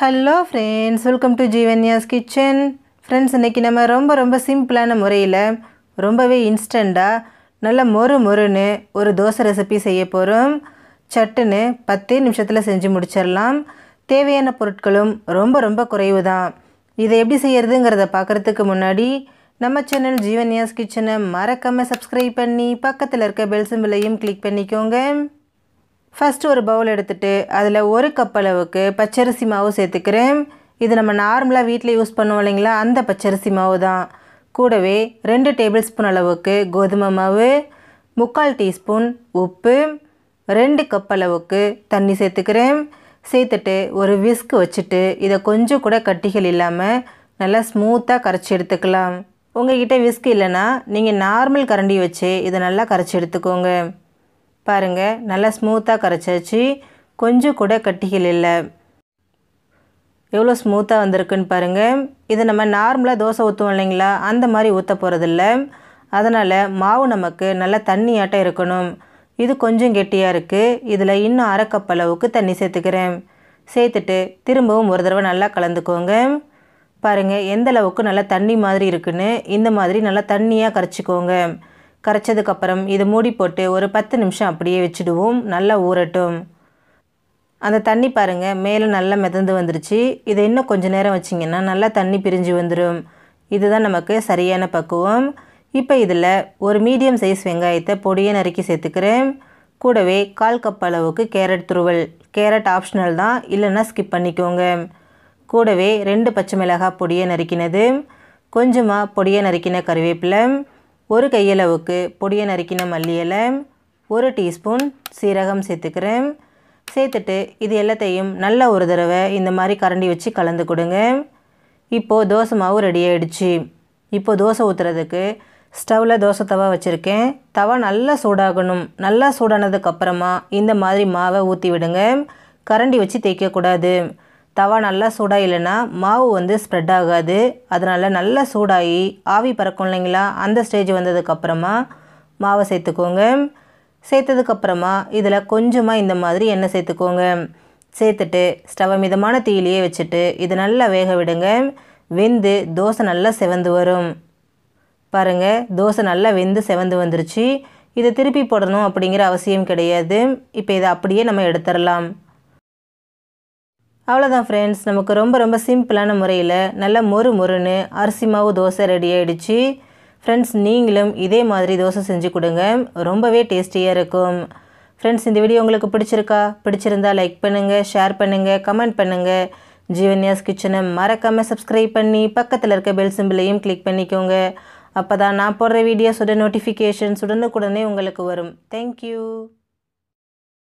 hello friends welcome to Jeevanya's kitchen friends இன்றைக்கி நம்ம ரொம்ப ரொம்ப சிம்பிளான முறையில் ரொம்பவே இன்ஸ்டண்ட்டாக நல்ல மொறு மொறுன்னு ஒரு தோசை ரெசிபி செய்ய போகிறோம் சட்டுன்னு பத்து நிமிஷத்தில் செஞ்சு முடிச்சிடலாம் தேவையான பொருட்களும் ரொம்ப ரொம்ப குறைவு தான் இதை எப்படி செய்கிறதுங்கிறத பார்க்குறதுக்கு முன்னாடி நம்ம சேனல் ஜீவன்யாஸ் கிச்சனை மறக்காமல் சப்ஸ்கிரைப் பண்ணி பக்கத்தில் இருக்க பெல் சிம்பிளையும் கிளிக் பண்ணிக்கோங்க ஃபஸ்ட்டு ஒரு பவுல் எடுத்துகிட்டு அதில் ஒரு கப் அளவுக்கு பச்சரிசி மாவு சேர்த்துக்கிறேன் இது நம்ம நார்மலாக வீட்டில் யூஸ் பண்ணுவோம் இல்லைங்களா அந்த பச்சரிசி மாவு தான் கூடவே ரெண்டு டேபிள் ஸ்பூன் அளவுக்கு கோதுமை மாவு முக்கால் டீஸ்பூன் உப்பு ரெண்டு கப் அளவுக்கு தண்ணி சேர்த்துக்கிறேன் சேர்த்துட்டு ஒரு விஸ்க் வச்சுட்டு இதை கொஞ்சம் கூட கட்டிகள் இல்லாமல் நல்லா ஸ்மூத்தாக கரைச்சி எடுத்துக்கலாம் உங்கள்கிட்ட விஸ்க் இல்லைன்னா நீங்கள் நார்மல் கரண்டி வச்சு இதை நல்லா கரைச்சி எடுத்துக்கோங்க பாருங்கள் நல்லா ஸ்மூத்தாக கரைச்சாச்சு கொஞ்சம் கூட கட்டிகள் இல்லை எவ்வளோ ஸ்மூத்தாக வந்திருக்குன்னு பாருங்கள் இது நம்ம நார்மலாக தோசை ஊற்றுவோம் இல்லைங்களா அந்த மாதிரி ஊற்ற போகிறதில்ல அதனால் மாவு நமக்கு நல்லா தண்ணியாட்டம் இருக்கணும் இது கொஞ்சம் கெட்டியாக இருக்குது இதில் இன்னும் அரைக்கப்பளவுக்கு அளவுக்கு தண்ணி சேர்த்துக்கிறேன் சேர்த்துட்டு திரும்பவும் ஒரு தடவை நல்லா கலந்துக்கோங்க பாருங்கள் எந்த அளவுக்கு நல்லா தண்ணி மாதிரி இருக்குன்னு இந்த மாதிரி நல்லா தண்ணியாக கரைச்சிக்கோங்க கரைச்சதுக்கப்புறம் இது மூடி போட்டு ஒரு பத்து நிமிஷம் அப்படியே வச்சுடுவோம் நல்லா ஊறட்டும் அந்த தண்ணி பாருங்கள் மேலே நல்லா மிதந்து வந்துருச்சு இதை இன்னும் கொஞ்சம் நேரம் வச்சிங்கன்னா நல்லா தண்ணி பிரிஞ்சு வந்துடும் இதுதான் நமக்கு சரியான பக்குவம் இப்போ இதில் ஒரு மீடியம் சைஸ் வெங்காயத்தை பொடியை நறுக்கி சேர்த்துக்கிறேன் கூடவே கால் கப் அளவுக்கு கேரட் துருவல் கேரட் ஆப்ஷனல் தான் இல்லைன்னா ஸ்கிப் பண்ணிக்கோங்க கூடவே ரெண்டு பச்சை மிளகாய் பொடியை நறுக்கினது கொஞ்சமாக பொடியை நறுக்கின கருவேப்பிலை ஒரு கையளவுக்கு பொடியை நறுக்கின மல்லி இலை ஒரு டீஸ்பூன் சீரகம் சேர்த்துக்கிறேன் சேர்த்துட்டு இது எல்லாத்தையும் நல்லா ஒரு தடவை இந்த மாதிரி கரண்டி வச்சு கலந்து கொடுங்க இப்போது தோசை மாவு ரெடி ஆகிடுச்சு இப்போது தோசை ஊற்றுறதுக்கு ஸ்டவ்வில் தோசை தவா வச்சுருக்கேன் தவா நல்லா சூடாகணும் நல்லா சூடானதுக்கப்புறமா இந்த மாதிரி மாவை ஊற்றி விடுங்க கரண்டி வச்சு தேய்க்கக்கூடாது தவா நல்லா சூடாக இல்லைன்னா மாவு வந்து ஸ்ப்ரெட் ஆகாது அதனால் நல்லா சூடாகி ஆவி பறக்கும் இல்லைங்களா அந்த ஸ்டேஜ் வந்ததுக்கப்புறமா மாவை சேர்த்துக்கோங்க சேர்த்ததுக்கப்புறமா இதில் கொஞ்சமாக இந்த மாதிரி எண்ணெய் சேர்த்துக்கோங்க சேர்த்துட்டு ஸ்டவ் மிதமான தீயிலேயே வச்சுட்டு இது நல்லா வேக விடுங்க வெந்து தோசை நல்லா செவந்து வரும் பாருங்கள் தோசை நல்லா வெந்து செவந்து வந்துருச்சு இதை திருப்பி போடணும் அப்படிங்கிற அவசியம் கிடையாது இப்போ இதை அப்படியே நம்ம எடுத்துடலாம் அவ்வளோதான் ஃப்ரெண்ட்ஸ் நமக்கு ரொம்ப ரொம்ப சிம்பிளான முறையில் நல்லா மொறு மொறுன்னு அரிசி மாவு தோசை ரெடி ஆகிடுச்சு ஃப்ரெண்ட்ஸ் நீங்களும் இதே மாதிரி தோசை செஞ்சு கொடுங்க ரொம்பவே டேஸ்டியாக இருக்கும் ஃப்ரெண்ட்ஸ் இந்த வீடியோ உங்களுக்கு பிடிச்சிருக்கா பிடிச்சிருந்தா லைக் பண்ணுங்கள் ஷேர் பண்ணுங்கள் கமெண்ட் பண்ணுங்கள் ஜீவன்யாஸ் கிச்சனை மறக்காமல் சப்ஸ்கிரைப் பண்ணி பக்கத்தில் இருக்க பெல் சிம்பிளையும் கிளிக் பண்ணிக்கோங்க அப்போ தான் நான் போடுற வீடியோஸோட நோட்டிஃபிகேஷன்ஸ் உடனுக்குடனே உங்களுக்கு வரும் தேங்க்யூ